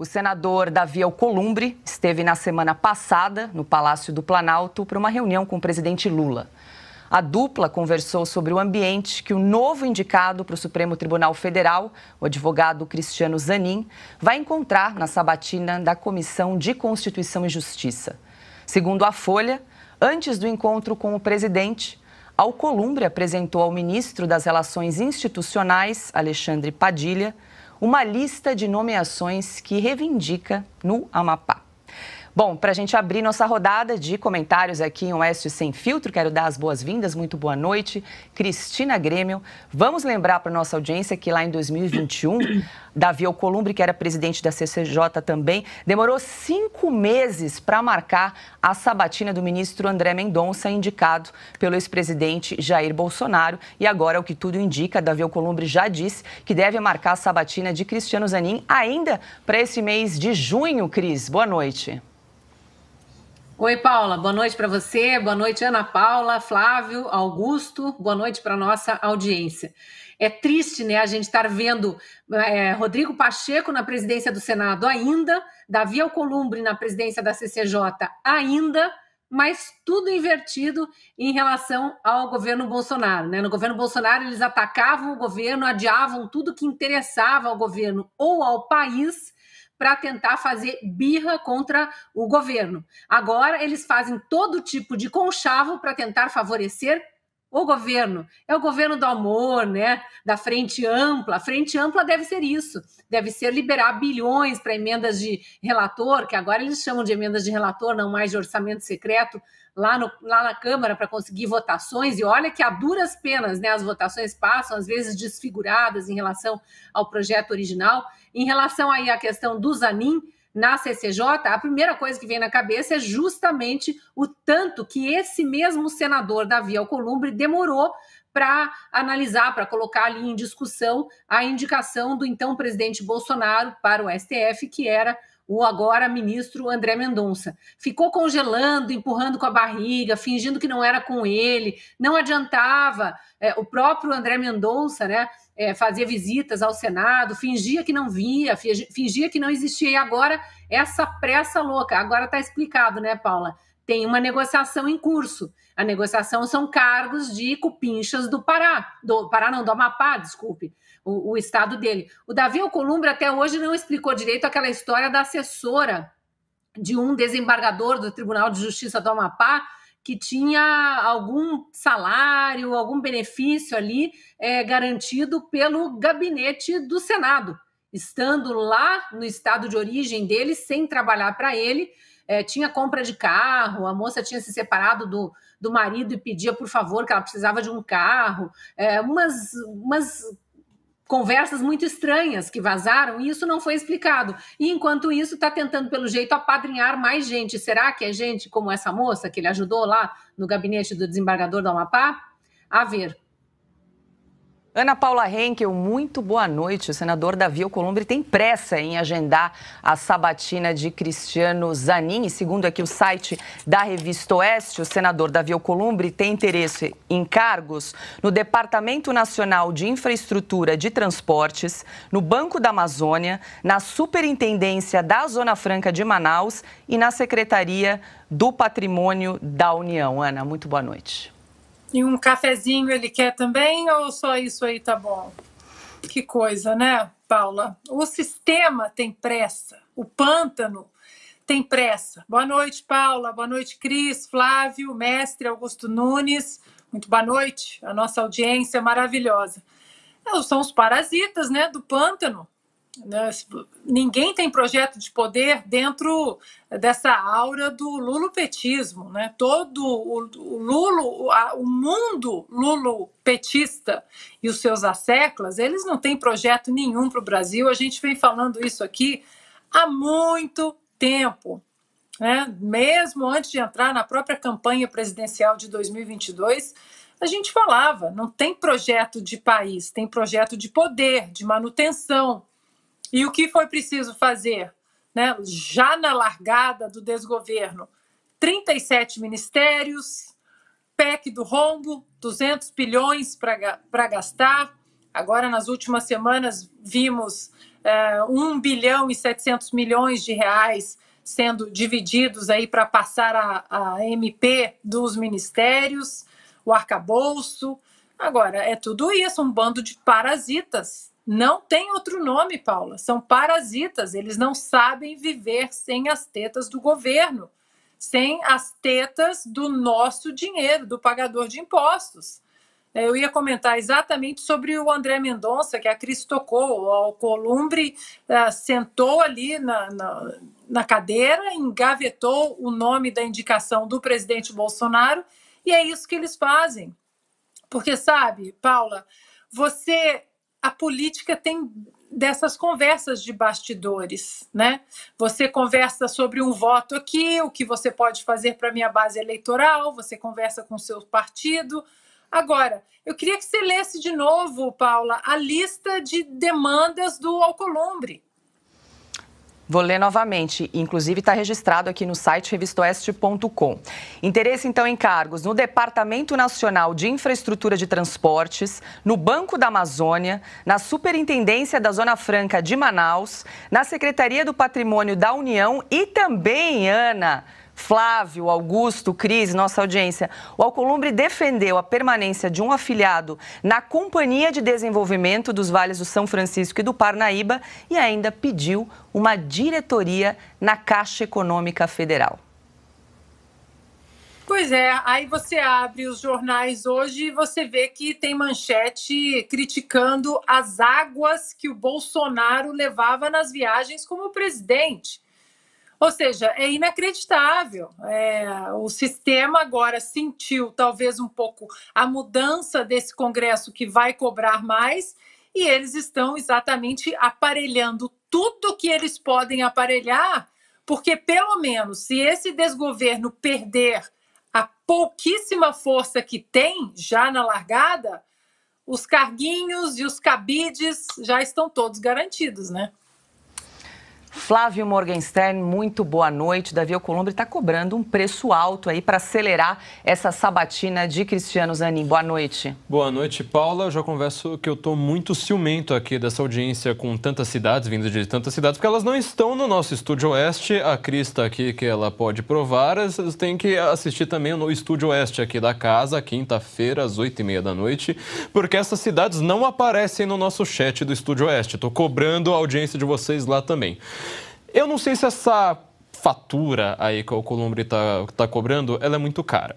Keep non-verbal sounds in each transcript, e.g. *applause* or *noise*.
O senador Davi Alcolumbre esteve na semana passada no Palácio do Planalto para uma reunião com o presidente Lula. A dupla conversou sobre o ambiente que o novo indicado para o Supremo Tribunal Federal, o advogado Cristiano Zanin, vai encontrar na sabatina da Comissão de Constituição e Justiça. Segundo a Folha, antes do encontro com o presidente, Alcolumbre apresentou ao ministro das Relações Institucionais, Alexandre Padilha, uma lista de nomeações que reivindica no Amapá. Bom, para a gente abrir nossa rodada de comentários aqui em Oeste Sem Filtro, quero dar as boas-vindas, muito boa noite, Cristina Grêmio. Vamos lembrar para nossa audiência que lá em 2021, *coughs* Davi Alcolumbre, que era presidente da CCJ também, demorou cinco meses para marcar a sabatina do ministro André Mendonça, indicado pelo ex-presidente Jair Bolsonaro. E agora, o que tudo indica, Davi Alcolumbre já disse que deve marcar a sabatina de Cristiano Zanin ainda para esse mês de junho, Cris. Boa noite. Oi, Paula. Boa noite para você. Boa noite, Ana Paula, Flávio, Augusto. Boa noite para nossa audiência. É triste, né, a gente estar tá vendo é, Rodrigo Pacheco na presidência do Senado ainda, Davi Alcolumbre na presidência da CCJ ainda, mas tudo invertido em relação ao governo Bolsonaro. Né? No governo Bolsonaro, eles atacavam o governo, adiavam tudo que interessava ao governo ou ao país para tentar fazer birra contra o governo. Agora eles fazem todo tipo de conchavo para tentar favorecer o governo é o governo do amor, né? Da frente ampla. A frente ampla deve ser isso. Deve ser liberar bilhões para emendas de relator, que agora eles chamam de emendas de relator, não mais de orçamento secreto, lá, no, lá na Câmara para conseguir votações. E olha que a duras penas, né? As votações passam, às vezes desfiguradas em relação ao projeto original. Em relação aí à questão do Zanin, na CCJ, a primeira coisa que vem na cabeça é justamente o tanto que esse mesmo senador Davi Alcolumbre demorou para analisar, para colocar ali em discussão a indicação do então presidente Bolsonaro para o STF, que era o agora ministro André Mendonça. Ficou congelando, empurrando com a barriga, fingindo que não era com ele, não adiantava. É, o próprio André Mendonça né, é, fazia visitas ao Senado, fingia que não via, fingia que não existia. E agora, essa pressa louca, agora está explicado, né, Paula? Tem uma negociação em curso. A negociação são cargos de cupinchas do Pará, do Pará não, do Amapá, desculpe o, o estado dele. O Davi Alcolumbre até hoje não explicou direito aquela história da assessora de um desembargador do Tribunal de Justiça do Amapá que tinha algum salário, algum benefício ali é, garantido pelo gabinete do Senado, estando lá no estado de origem dele, sem trabalhar para ele. É, tinha compra de carro, a moça tinha se separado do, do marido e pedia, por favor, que ela precisava de um carro. É, umas, umas conversas muito estranhas que vazaram e isso não foi explicado. E enquanto isso, está tentando, pelo jeito, apadrinhar mais gente. Será que é gente como essa moça que ele ajudou lá no gabinete do desembargador da Amapá? A ver. Ana Paula Henkel, muito boa noite. O senador Davi Alcolumbre tem pressa em agendar a sabatina de Cristiano Zanin. Segundo aqui o site da revista Oeste, o senador Davi Alcolumbre tem interesse em cargos no Departamento Nacional de Infraestrutura de Transportes, no Banco da Amazônia, na Superintendência da Zona Franca de Manaus e na Secretaria do Patrimônio da União. Ana, muito boa noite. E um cafezinho ele quer também ou só isso aí tá bom? Que coisa, né, Paula? O sistema tem pressa, o pântano tem pressa. Boa noite, Paula. Boa noite, Cris, Flávio, mestre Augusto Nunes. Muito boa noite, a nossa audiência é maravilhosa. São os parasitas, né, do pântano. Né? Ninguém tem projeto de poder dentro dessa aura do lulopetismo. Né? Todo o, o Lulo, o mundo lulopetista e os seus asseclas, eles não têm projeto nenhum para o Brasil. A gente vem falando isso aqui há muito tempo. Né? Mesmo antes de entrar na própria campanha presidencial de 2022, a gente falava, não tem projeto de país, tem projeto de poder, de manutenção, e o que foi preciso fazer? Né? Já na largada do desgoverno, 37 ministérios, PEC do rombo, 200 bilhões para gastar. Agora, nas últimas semanas, vimos é, eh, 1 bilhão e 700 milhões de reais sendo divididos aí para passar a, a MP dos ministérios, o arcabouço. Agora, é tudo isso, um bando de parasitas não tem outro nome, Paula. São parasitas. Eles não sabem viver sem as tetas do governo, sem as tetas do nosso dinheiro, do pagador de impostos. É, eu ia comentar exatamente sobre o André Mendonça, que a Cris tocou. O Columbre é, sentou ali na, na, na cadeira, engavetou o nome da indicação do presidente Bolsonaro, e é isso que eles fazem. Porque, sabe, Paula, você a política tem dessas conversas de bastidores, né? Você conversa sobre um voto aqui, o que você pode fazer para minha base eleitoral, você conversa com o seu partido. Agora, eu queria que você lesse de novo, Paula, a lista de demandas do Alcolumbre. Vou ler novamente, inclusive está registrado aqui no site revistoeste.com. Interesse então em cargos no Departamento Nacional de Infraestrutura de Transportes, no Banco da Amazônia, na Superintendência da Zona Franca de Manaus, na Secretaria do Patrimônio da União e também, Ana, Flávio, Augusto, Cris, nossa audiência. O Alcolumbre defendeu a permanência de um afiliado na Companhia de Desenvolvimento dos Vales do São Francisco e do Parnaíba e ainda pediu uma diretoria na Caixa Econômica Federal. Pois é, aí você abre os jornais hoje e você vê que tem manchete criticando as águas que o Bolsonaro levava nas viagens como presidente. Ou seja, é inacreditável. É, o sistema agora sentiu talvez um pouco a mudança desse Congresso que vai cobrar mais, e eles estão exatamente aparelhando tudo que eles podem aparelhar, porque pelo menos se esse desgoverno perder a pouquíssima força que tem já na largada, os carguinhos e os cabides já estão todos garantidos, né? Flávio Morgenstern, muito boa noite. Davi Alcolumbre está cobrando um preço alto aí para acelerar essa sabatina de Cristiano Zanin. Boa noite. Boa noite, Paula. Eu já converso que eu estou muito ciumento aqui dessa audiência com tantas cidades, vindas de tantas cidades, porque elas não estão no nosso Estúdio Oeste. A Cris está aqui, que ela pode provar. Vocês têm que assistir também no Estúdio Oeste aqui da casa, quinta-feira, às oito e meia da noite, porque essas cidades não aparecem no nosso chat do Estúdio Oeste. Estou cobrando a audiência de vocês lá também. Eu não sei se essa fatura aí que o Columbre está tá cobrando, ela é muito cara.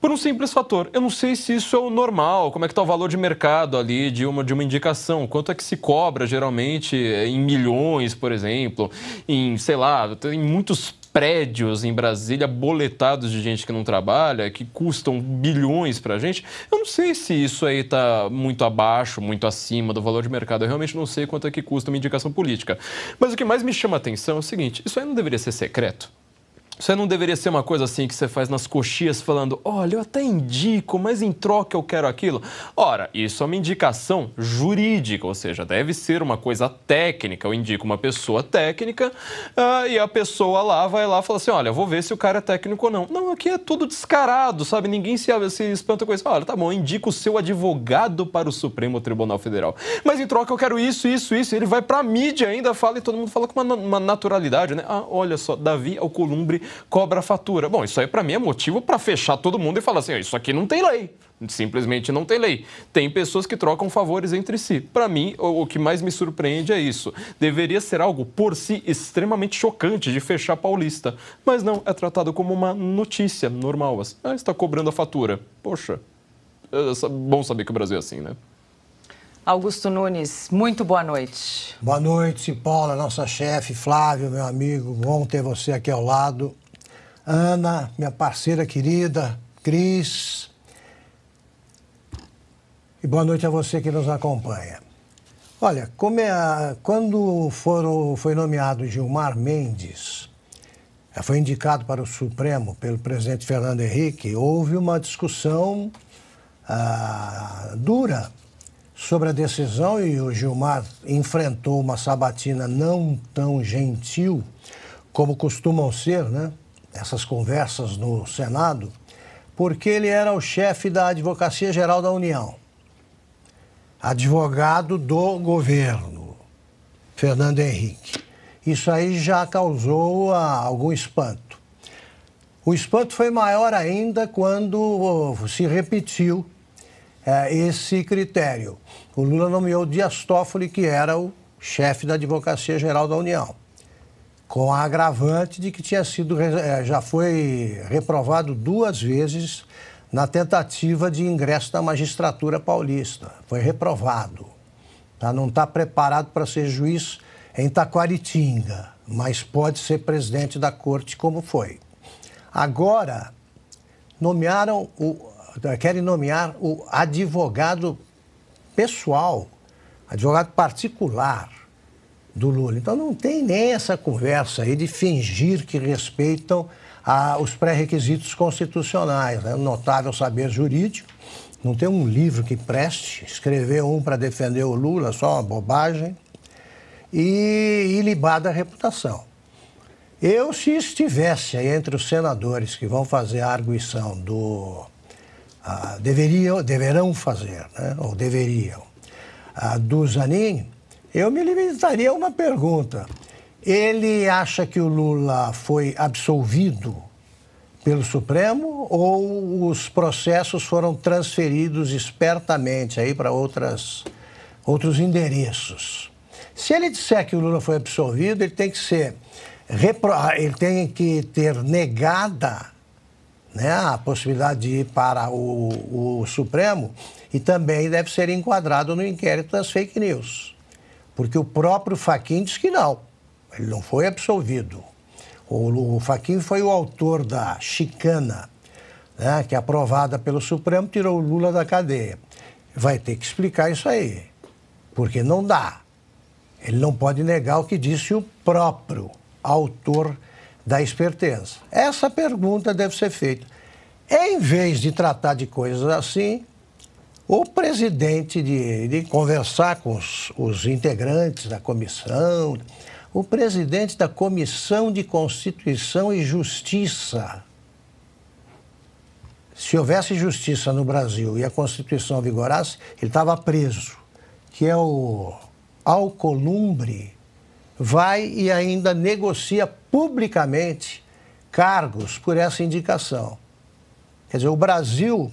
Por um simples fator, eu não sei se isso é o normal, como é que está o valor de mercado ali de uma, de uma indicação, quanto é que se cobra geralmente eh, em milhões, por exemplo, em, sei lá, em muitos prédios em Brasília boletados de gente que não trabalha, que custam bilhões para a gente. Eu não sei se isso aí está muito abaixo, muito acima do valor de mercado. Eu realmente não sei quanto é que custa uma indicação política. Mas o que mais me chama a atenção é o seguinte: isso aí não deveria ser secreto. Isso não deveria ser uma coisa assim que você faz nas coxias falando, olha, eu até indico, mas em troca eu quero aquilo. Ora, isso é uma indicação jurídica, ou seja, deve ser uma coisa técnica. Eu indico uma pessoa técnica uh, e a pessoa lá vai lá e fala assim, olha, eu vou ver se o cara é técnico ou não. Não, aqui é tudo descarado, sabe? Ninguém se, se espanta com isso. Olha, tá bom, indico o seu advogado para o Supremo Tribunal Federal. Mas em troca eu quero isso, isso, isso. Ele vai pra mídia ainda, fala e todo mundo fala com uma, uma naturalidade, né? Ah, olha só, Davi Alcolumbre cobra a fatura. Bom, isso aí para mim é motivo para fechar todo mundo e falar assim: isso aqui não tem lei. Simplesmente não tem lei. Tem pessoas que trocam favores entre si. Para mim, o, que mais me surpreende é isso. Deveria ser algo por si extremamente chocante de fechar Paulista. Mas não, é tratado como uma notícia normal. Assim, ah, está cobrando a fatura. Poxa, é, é bom saber que o Brasil é assim, né? Augusto Nunes, muito boa noite. Boa noite, Paula, nossa chefe, Flávio, meu amigo, bom ter você aqui ao lado. Ana, minha parceira querida, Cris. E boa noite a você que nos acompanha. Olha, é, quando foram, foi nomeado Gilmar Mendes, eh, foi indicado para o Supremo pelo presidente Fernando Henrique, houve uma discussão ah, dura sobre a decisão e o Gilmar enfrentou uma sabatina não tão gentil como costumam ser, né? Essas conversas no Senado, porque ele era o chefe da Advocacia Geral da União, advogado do governo, Fernando Henrique. Isso aí já causou ah, algum espanto. O espanto foi maior ainda quando ah, se repetiu é, esse critério. O Lula nomeou Dias Toffoli, que era o chefe da Advocacia Geral da União, com a agravante de que tinha sido é, já foi reprovado duas vezes na tentativa de ingresso na magistratura paulista. Foi reprovado. Tá? Não está preparado para ser juiz em Taquaritinga, mas pode ser presidente da corte como foi. Agora, nomearam o querem nomear o advogado pessoal, advogado particular do Lula. Então não tem nem essa conversa aí de fingir que respeitam a, ah, os pré-requisitos constitucionais. Né? Um notável saber jurídico, não tem um livro que preste, escrever um para defender o Lula, só uma bobagem, e ilibada reputação. Eu, se estivesse aí entre os senadores que vão fazer a arguição do ah, deveriam, deverão fazer, né? ou deveriam, ah, do Zanin, eu me limitaria a uma pergunta. Ele acha que o Lula foi absolvido pelo Supremo ou os processos foram transferidos espertamente aí para outras outros endereços? Se ele disser que o Lula foi absolvido, ele tem que ser ah, ele tem que ter negada né, a possibilidade de ir para o, o Supremo e também deve ser enquadrado no inquérito das fake news. Porque o próprio Faquin diz que não, ele não foi absolvido. O, o foi o autor da chicana, né, que é aprovada pelo Supremo tirou o Lula da cadeia. Vai ter que explicar isso aí, porque não dá. Ele não pode negar o que disse o próprio autor da esperteza? Essa pergunta deve ser feita. Em vez de tratar de coisas assim, o presidente de, de conversar com os, os integrantes da comissão, o presidente da Comissão de Constituição e Justiça. Se houvesse justiça no Brasil e a Constituição vigorasse, ele estava preso, que é o Alcolumbre vai e ainda negocia publicamente cargos por essa indicação. Quer dizer, o Brasil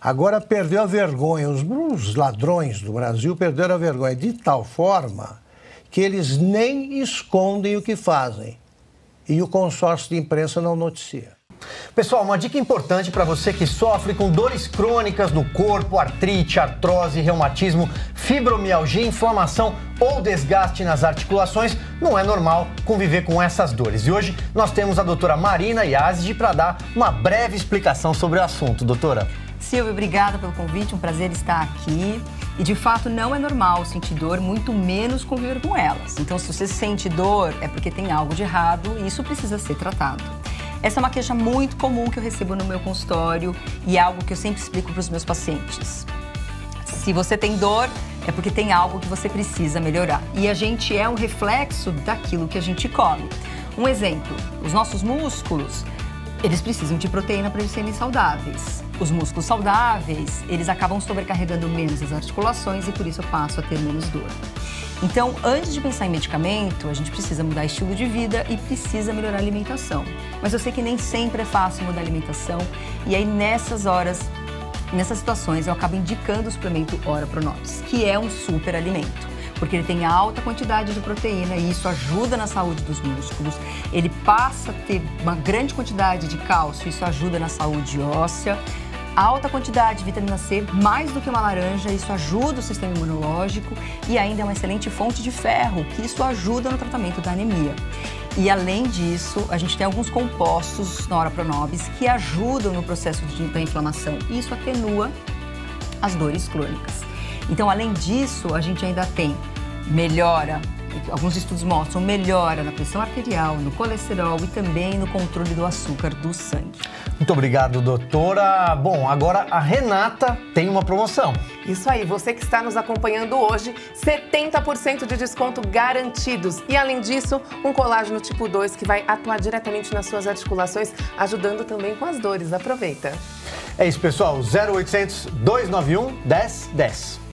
agora perdeu a vergonha, os, os ladrões do Brasil perderam a vergonha de tal forma que eles nem escondem o que fazem e o consórcio de imprensa não noticia. Pessoal, uma dica importante para você que sofre com dores crônicas no corpo, artrite, artrose, reumatismo, fibromialgia, inflamação ou desgaste nas articulações, não é normal conviver com essas dores. E hoje nós temos a doutora Marina Yazidi para dar uma breve explicação sobre o assunto. Doutora. Silvio, obrigada pelo convite, um prazer estar aqui. E de fato não é normal sentir dor, muito menos conviver com elas. Então, se você sente dor, é porque tem algo de errado e isso precisa ser tratado. Essa é uma queixa muito comum que eu recebo no meu consultório e é algo que eu sempre explico para os meus pacientes. Se você tem dor, é porque tem algo que você precisa melhorar. E a gente é um reflexo daquilo que a gente come. Um exemplo, os nossos músculos, eles precisam de proteína para eles serem saudáveis. Os músculos saudáveis, eles acabam sobrecarregando menos as articulações e por isso eu passo a ter menos dor. Então, antes de pensar em medicamento, a gente precisa mudar estilo de vida e precisa melhorar a alimentação. Mas eu sei que nem sempre é fácil mudar a alimentação, e aí nessas horas, nessas situações, eu acabo indicando o suplemento Ora Pronops, que é um super alimento porque ele tem alta quantidade de proteína e isso ajuda na saúde dos músculos. Ele passa a ter uma grande quantidade de cálcio, isso ajuda na saúde óssea alta quantidade de vitamina C, mais do que uma laranja, isso ajuda o sistema imunológico e ainda é uma excelente fonte de ferro, que isso ajuda no tratamento da anemia. E além disso, a gente tem alguns compostos norapronobis que ajudam no processo de, da inflamação e isso atenua as dores crônicas. Então, além disso, a gente ainda tem melhora alguns estudos mostram melhora na pressão arterial, no colesterol e também no controle do açúcar do sangue. Muito obrigado, doutora. Bom, agora a Renata tem uma promoção. Isso aí, você que está nos acompanhando hoje, 70% de desconto garantidos. E além disso, um colágeno tipo 2 que vai atuar diretamente nas suas articulações, ajudando também com as dores. Aproveita. É isso, pessoal. 0800 291 1010.